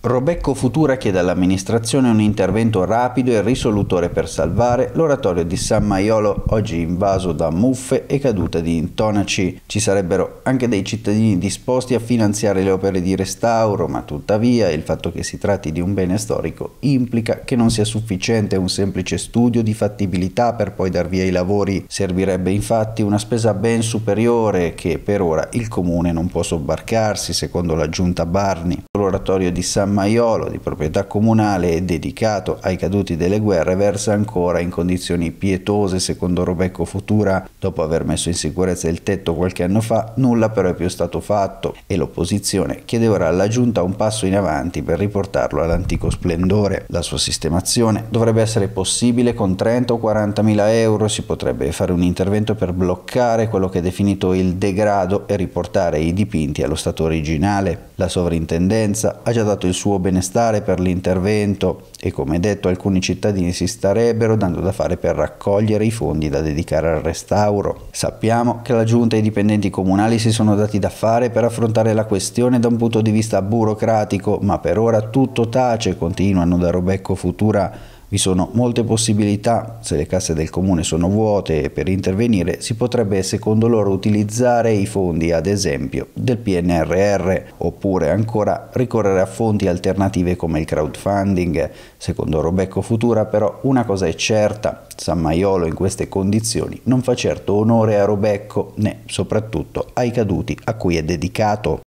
Robecco Futura chiede all'amministrazione un intervento rapido e risolutore per salvare l'oratorio di San Maiolo, oggi invaso da muffe e cadute di intonaci. Ci sarebbero anche dei cittadini disposti a finanziare le opere di restauro, ma tuttavia il fatto che si tratti di un bene storico implica che non sia sufficiente un semplice studio di fattibilità per poi dar via ai lavori. Servirebbe infatti una spesa ben superiore che per ora il comune non può sobbarcarsi, secondo la giunta Barni l'oratorio di San Maiolo, di proprietà comunale e dedicato ai caduti delle guerre, versa ancora in condizioni pietose secondo Robecco Futura. Dopo aver messo in sicurezza il tetto qualche anno fa, nulla però è più stato fatto e l'opposizione chiede ora alla giunta un passo in avanti per riportarlo all'antico splendore. La sua sistemazione dovrebbe essere possibile con 30 o 40 mila euro, si potrebbe fare un intervento per bloccare quello che è definito il degrado e riportare i dipinti allo stato originale. La sovrintendenza scienza ha già dato il suo benestare per l'intervento e come detto alcuni cittadini si starebbero dando da fare per raccogliere i fondi da dedicare al restauro. Sappiamo che la giunta e i dipendenti comunali si sono dati da fare per affrontare la questione da un punto di vista burocratico, ma per ora tutto tace, continuano da Robecco Futura vi sono molte possibilità, se le casse del comune sono vuote per intervenire si potrebbe secondo loro utilizzare i fondi ad esempio del PNRR oppure ancora ricorrere a fonti alternative come il crowdfunding. Secondo Robecco Futura però una cosa è certa, San Maiolo in queste condizioni non fa certo onore a Robecco né soprattutto ai caduti a cui è dedicato.